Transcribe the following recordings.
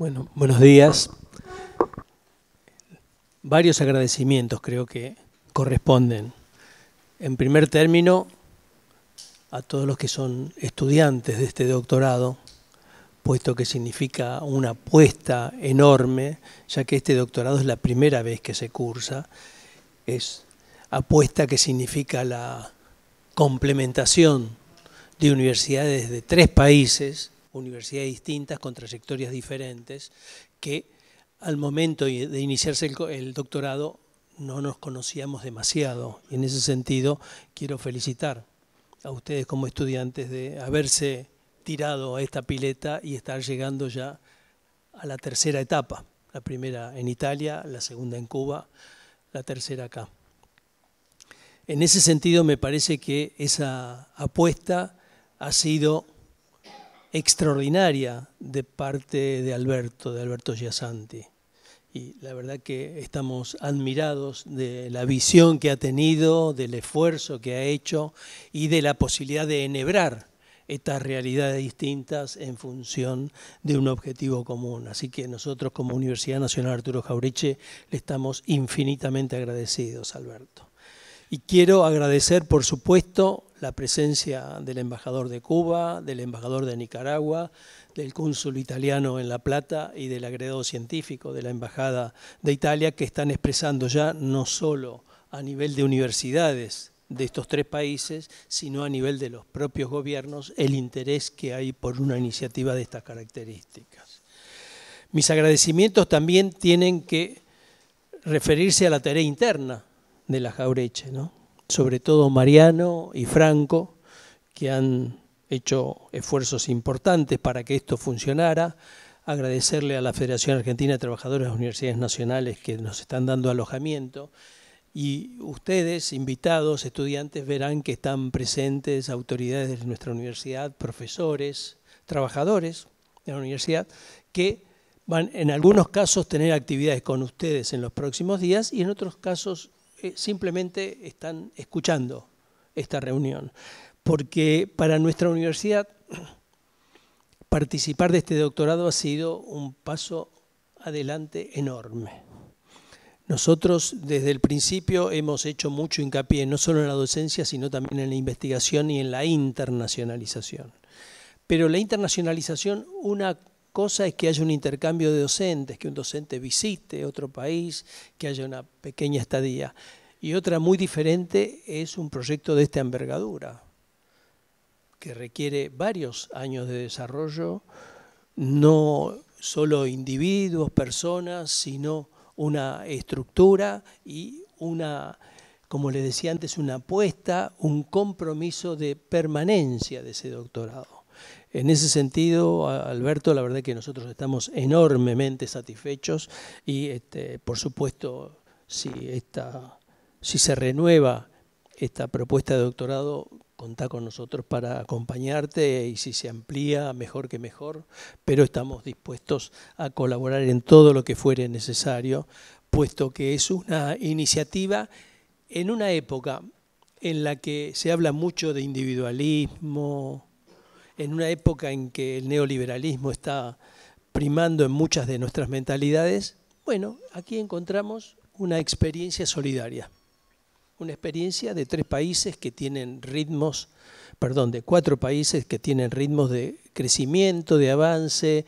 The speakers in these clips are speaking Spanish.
Bueno, buenos días. Varios agradecimientos creo que corresponden. En primer término, a todos los que son estudiantes de este doctorado, puesto que significa una apuesta enorme, ya que este doctorado es la primera vez que se cursa, es apuesta que significa la complementación de universidades de tres países, universidades distintas, con trayectorias diferentes, que al momento de iniciarse el, doctorado no nos conocíamos demasiado. Y en ese sentido quiero felicitar a ustedes como estudiantes de haberse tirado a esta pileta y estar llegando ya a la tercera etapa. La primera en Italia, la segunda en Cuba, la tercera acá. En ese sentido me parece que esa apuesta ha sido extraordinaria de parte de Alberto, de Alberto Giasanti. Y la verdad que estamos admirados de la visión que ha tenido, del esfuerzo que ha hecho y de la posibilidad de enhebrar estas realidades distintas en función de un objetivo común. Así que nosotros como Universidad Nacional Arturo Jauriche le estamos infinitamente agradecidos, Alberto. Y quiero agradecer, por supuesto, la presencia del embajador de Cuba, del embajador de Nicaragua, del cónsul italiano en La Plata y del agregado científico de la Embajada de Italia, que están expresando ya no solo a nivel de universidades de estos tres países, sino a nivel de los propios gobiernos, el interés que hay por una iniciativa de estas características. Mis agradecimientos también tienen que referirse a la tarea interna de la Jaureche, ¿no? sobre todo Mariano y Franco, que han hecho esfuerzos importantes para que esto funcionara. Agradecerle a la Federación Argentina de Trabajadores de las Universidades Nacionales que nos están dando alojamiento. Y ustedes, invitados, estudiantes, verán que están presentes autoridades de nuestra universidad, profesores, trabajadores de la universidad, que van en algunos casos tener actividades con ustedes en los próximos días y en otros casos eh, simplemente están escuchando esta reunión, porque para nuestra universidad participar de este doctorado ha sido un paso adelante enorme. Nosotros desde el principio hemos hecho mucho hincapié, no solo en la docencia, sino también en la investigación y en la internacionalización. Pero la internacionalización, una cosa es que haya un intercambio de docentes, que un docente visite otro país, que haya una pequeña estadía. Y otra muy diferente es un proyecto de esta envergadura, que requiere varios años de desarrollo, no solo individuos, personas, sino una estructura y una, como les decía antes, una apuesta, un compromiso de permanencia de ese doctorado. En ese sentido, Alberto, la verdad que nosotros estamos enormemente satisfechos y, este, por supuesto, si, esta, si se renueva esta propuesta de doctorado, contá con nosotros para acompañarte y si se amplía, mejor que mejor, pero estamos dispuestos a colaborar en todo lo que fuere necesario, puesto que es una iniciativa en una época en la que se habla mucho de individualismo, en una época en que el neoliberalismo está primando en muchas de nuestras mentalidades, bueno, aquí encontramos una experiencia solidaria, una experiencia de tres países que tienen ritmos, perdón, de cuatro países que tienen ritmos de crecimiento, de avance,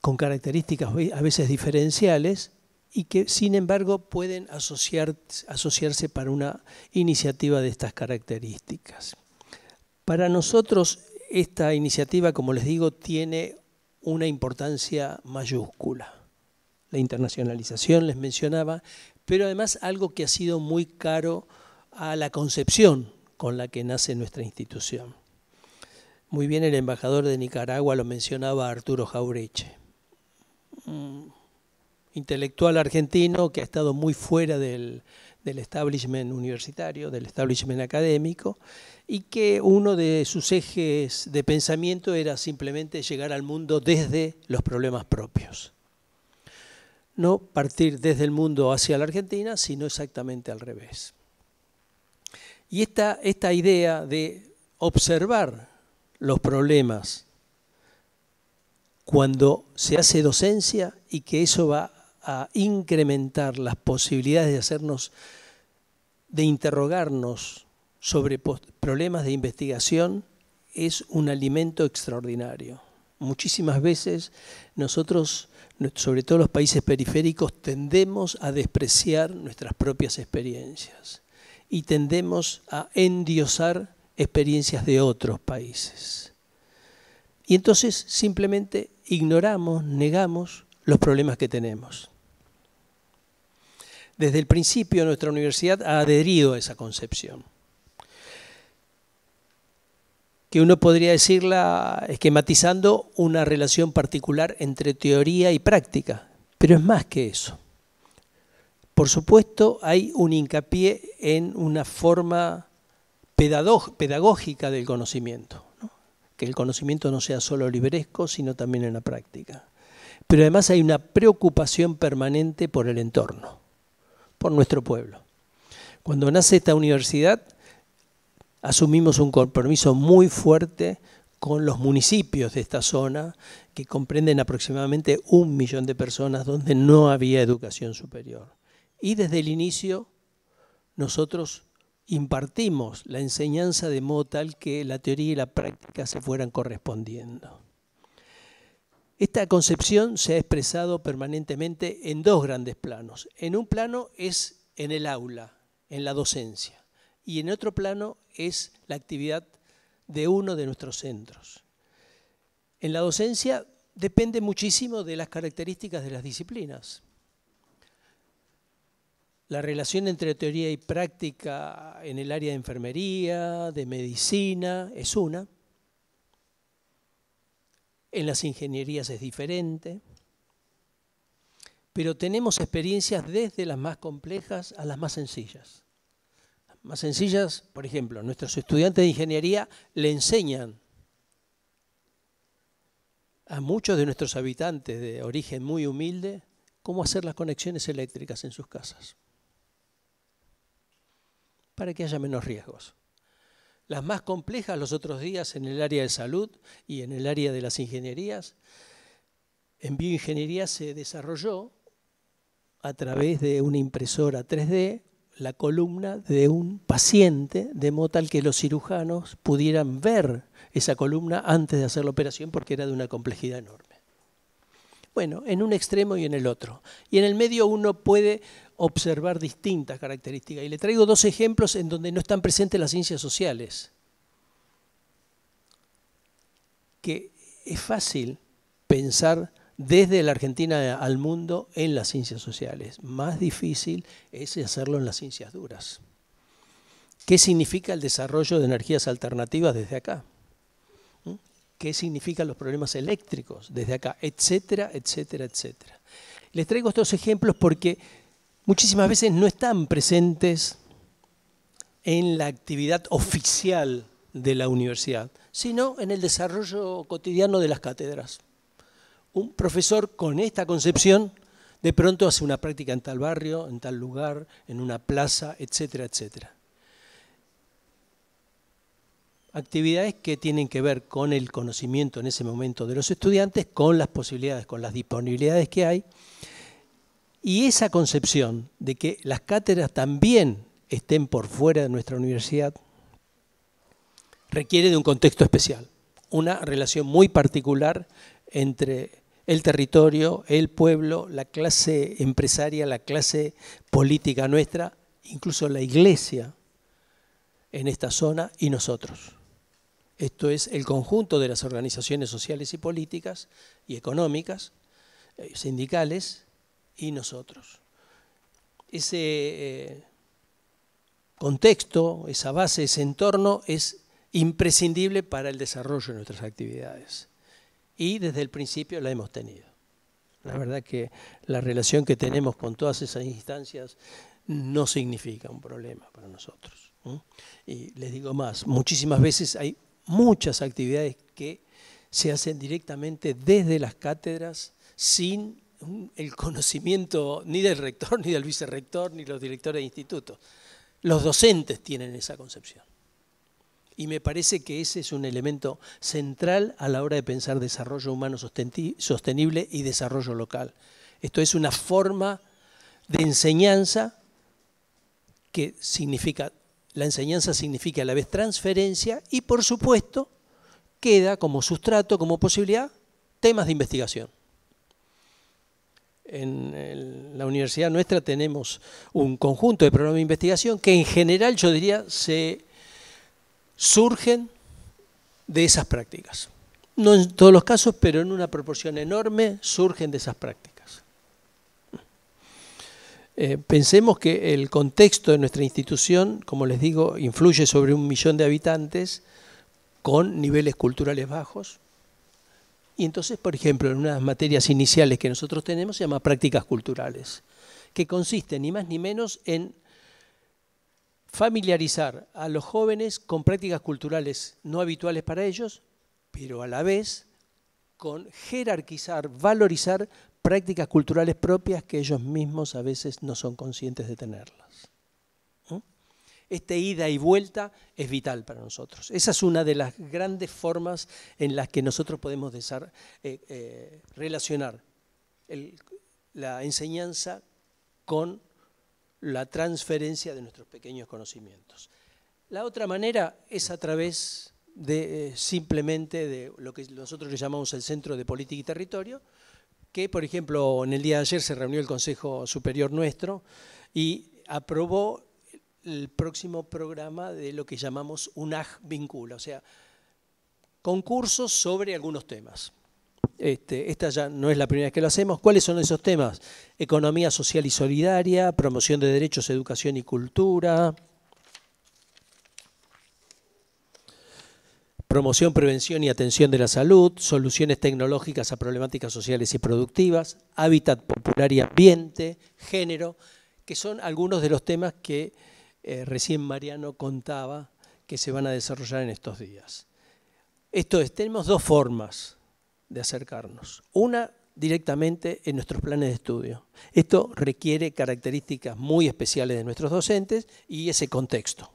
con características a veces diferenciales y que sin embargo pueden asociarse para una iniciativa de estas características. Para nosotros esta iniciativa, como les digo, tiene una importancia mayúscula. La internacionalización, les mencionaba, pero además algo que ha sido muy caro a la concepción con la que nace nuestra institución. Muy bien el embajador de Nicaragua lo mencionaba Arturo Jaureche, un intelectual argentino que ha estado muy fuera del, del establishment universitario, del establishment académico, y que uno de sus ejes de pensamiento era simplemente llegar al mundo desde los problemas propios. No partir desde el mundo hacia la Argentina, sino exactamente al revés. Y esta, esta idea de observar los problemas cuando se hace docencia y que eso va a incrementar las posibilidades de hacernos, de interrogarnos sobre problemas de investigación es un alimento extraordinario. Muchísimas veces nosotros, sobre todo los países periféricos, tendemos a despreciar nuestras propias experiencias y tendemos a endiosar experiencias de otros países. Y entonces simplemente ignoramos, negamos los problemas que tenemos. Desde el principio nuestra universidad ha adherido a esa concepción, que uno podría decirla esquematizando una relación particular entre teoría y práctica, pero es más que eso. Por supuesto, hay un hincapié en una forma pedagógica del conocimiento, que el conocimiento no sea solo libresco sino también en la práctica pero además hay una preocupación permanente por el entorno, por nuestro pueblo. Cuando nace esta universidad, asumimos un compromiso muy fuerte con los municipios de esta zona, que comprenden aproximadamente un millón de personas donde no había educación superior. Y desde el inicio nosotros impartimos la enseñanza de modo tal que la teoría y la práctica se fueran correspondiendo. Esta concepción se ha expresado permanentemente en dos grandes planos. En un plano es en el aula, en la docencia, y en otro plano es la actividad de uno de nuestros centros. En la docencia depende muchísimo de las características de las disciplinas. La relación entre teoría y práctica en el área de enfermería, de medicina, es una en las ingenierías es diferente, pero tenemos experiencias desde las más complejas a las más sencillas. Las más sencillas, por ejemplo, nuestros estudiantes de ingeniería le enseñan a muchos de nuestros habitantes de origen muy humilde cómo hacer las conexiones eléctricas en sus casas, para que haya menos riesgos las más complejas los otros días en el área de salud y en el área de las ingenierías. En bioingeniería se desarrolló a través de una impresora 3D la columna de un paciente de modo tal que los cirujanos pudieran ver esa columna antes de hacer la operación porque era de una complejidad enorme. Bueno, en un extremo y en el otro. Y en el medio uno puede observar distintas características. Y le traigo dos ejemplos en donde no están presentes las ciencias sociales. Que es fácil pensar desde la Argentina al mundo en las ciencias sociales. Más difícil es hacerlo en las ciencias duras. ¿Qué significa el desarrollo de energías alternativas desde acá? qué significan los problemas eléctricos desde acá, etcétera, etcétera, etcétera. Les traigo estos ejemplos porque muchísimas veces no están presentes en la actividad oficial de la universidad, sino en el desarrollo cotidiano de las cátedras. Un profesor con esta concepción de pronto hace una práctica en tal barrio, en tal lugar, en una plaza, etcétera, etcétera actividades que tienen que ver con el conocimiento en ese momento de los estudiantes, con las posibilidades, con las disponibilidades que hay. Y esa concepción de que las cátedras también estén por fuera de nuestra universidad requiere de un contexto especial, una relación muy particular entre el territorio, el pueblo, la clase empresaria, la clase política nuestra, incluso la iglesia en esta zona y nosotros. Esto es el conjunto de las organizaciones sociales y políticas y económicas, eh, sindicales y nosotros. Ese eh, contexto, esa base, ese entorno es imprescindible para el desarrollo de nuestras actividades. Y desde el principio la hemos tenido. La verdad que la relación que tenemos con todas esas instancias no significa un problema para nosotros. Y les digo más, muchísimas veces hay muchas actividades que se hacen directamente desde las cátedras sin mm, el conocimiento ni del rector, ni del vicerrector, ni los directores de institutos. Los docentes tienen esa concepción. Y me parece que ese es un elemento central a la hora de pensar desarrollo humano sostenible y desarrollo local. Esto es una forma de enseñanza que significa la enseñanza significa a la vez transferencia y, por supuesto, queda como sustrato, como posibilidad, temas de investigación. En la universidad nuestra tenemos un conjunto de programas de investigación que en general, yo diría, se surgen de esas prácticas. No en todos los casos, pero en una proporción enorme surgen de esas prácticas. Eh, pensemos que el contexto de nuestra institución, como les digo, influye sobre un millón de habitantes con niveles culturales bajos. Y entonces, por ejemplo, en unas materias iniciales que nosotros tenemos se llama prácticas culturales, que consiste ni más ni menos en familiarizar a los jóvenes con prácticas culturales no habituales para ellos, pero a la vez con jerarquizar, valorizar prácticas culturales propias que ellos mismos a veces no son conscientes de tenerlas. ¿Mm? Esta ida y vuelta es vital para nosotros. Esa es una de las grandes formas en las que nosotros podemos eh, eh, relacionar la enseñanza con la transferencia de nuestros pequeños conocimientos. La otra manera es a través de eh, simplemente de lo que nosotros le llamamos el Centro de Política y Territorio, que, por ejemplo, en el día de ayer se reunió el Consejo Superior nuestro y aprobó el próximo programa de lo que llamamos UNAG Vincula, o sea, concursos sobre algunos temas. Este, esta ya no es la primera vez que lo hacemos. ¿Cuáles son esos temas? Economía social y solidaria, promoción de derechos, educación y cultura, promoción, prevención y atención de la salud, soluciones tecnológicas a problemáticas sociales y productivas, hábitat popular y ambiente, género, que son algunos de los temas que eh, recién Mariano contaba que se van a desarrollar en estos días. Esto es, tenemos dos formas de acercarnos. Una directamente en nuestros planes de estudio. Esto requiere características muy especiales de nuestros docentes y ese contexto.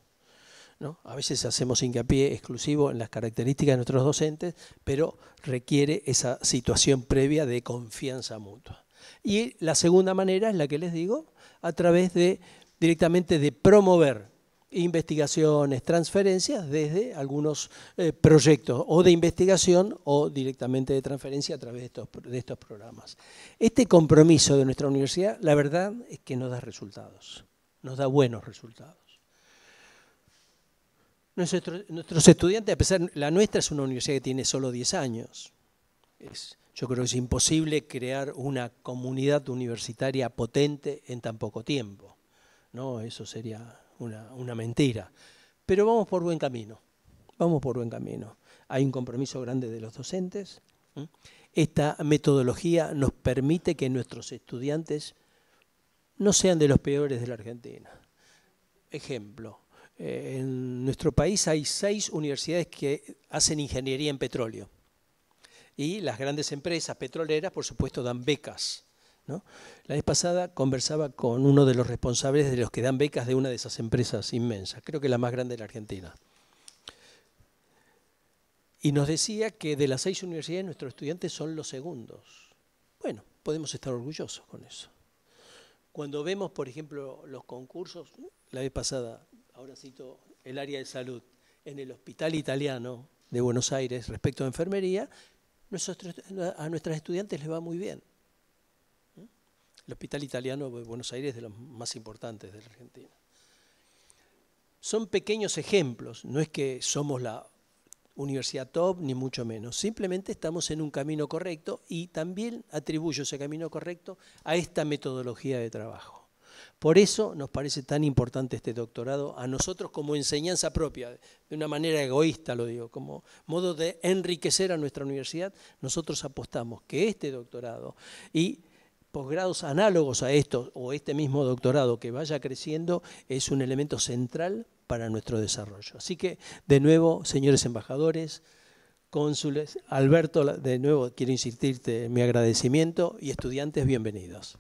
A veces hacemos hincapié exclusivo en las características de nuestros docentes, pero requiere esa situación previa de confianza mutua. Y la segunda manera es la que les digo, a través de directamente de promover investigaciones, transferencias desde algunos eh, proyectos o de investigación o directamente de transferencia a través de estos programas. Este compromiso de nuestra universidad, la verdad es que nos da resultados, nos da buenos resultados nuestros estudiantes, a pesar, la nuestra es una universidad que tiene solo 10 años. Es, yo creo que es imposible crear una comunidad universitaria potente en tan poco tiempo. ¿no? Eso sería una, una mentira. Pero vamos por buen camino. Vamos por buen camino. Hay un compromiso grande de los docentes. Esta metodología nos permite que nuestros estudiantes no sean de los peores de la Argentina. Ejemplo, eh, en nuestro país hay seis universidades que hacen ingeniería en petróleo. Y las grandes empresas petroleras, por supuesto, dan becas. La vez pasada conversaba con uno de los responsables de los que dan becas de una de esas empresas inmensas, creo que la más grande de la Argentina. Y nos decía que de las seis universidades nuestros estudiantes son los segundos. Bueno, podemos estar orgullosos con eso. Cuando vemos, por ejemplo, los concursos, la vez pasada ahora cito el área de salud, en el Hospital Italiano de Buenos Aires respecto a enfermería, a nuestras estudiantes les va muy bien. El Hospital Italiano de Buenos Aires es de los más importantes de la Argentina. Son pequeños ejemplos, no es que somos la universidad top, ni mucho menos. Simplemente estamos en un camino correcto y también atribuyo ese camino correcto a esta metodología de trabajo. Por eso nos parece tan importante este doctorado a nosotros como enseñanza propia, de una manera egoísta lo digo, como modo de enriquecer a nuestra universidad, nosotros apostamos que este doctorado y posgrados análogos a esto, o este mismo doctorado que vaya creciendo es un elemento central para nuestro desarrollo. Así que, de nuevo, señores embajadores, cónsules, Alberto, de nuevo quiero insistirte en mi agradecimiento y estudiantes, bienvenidos.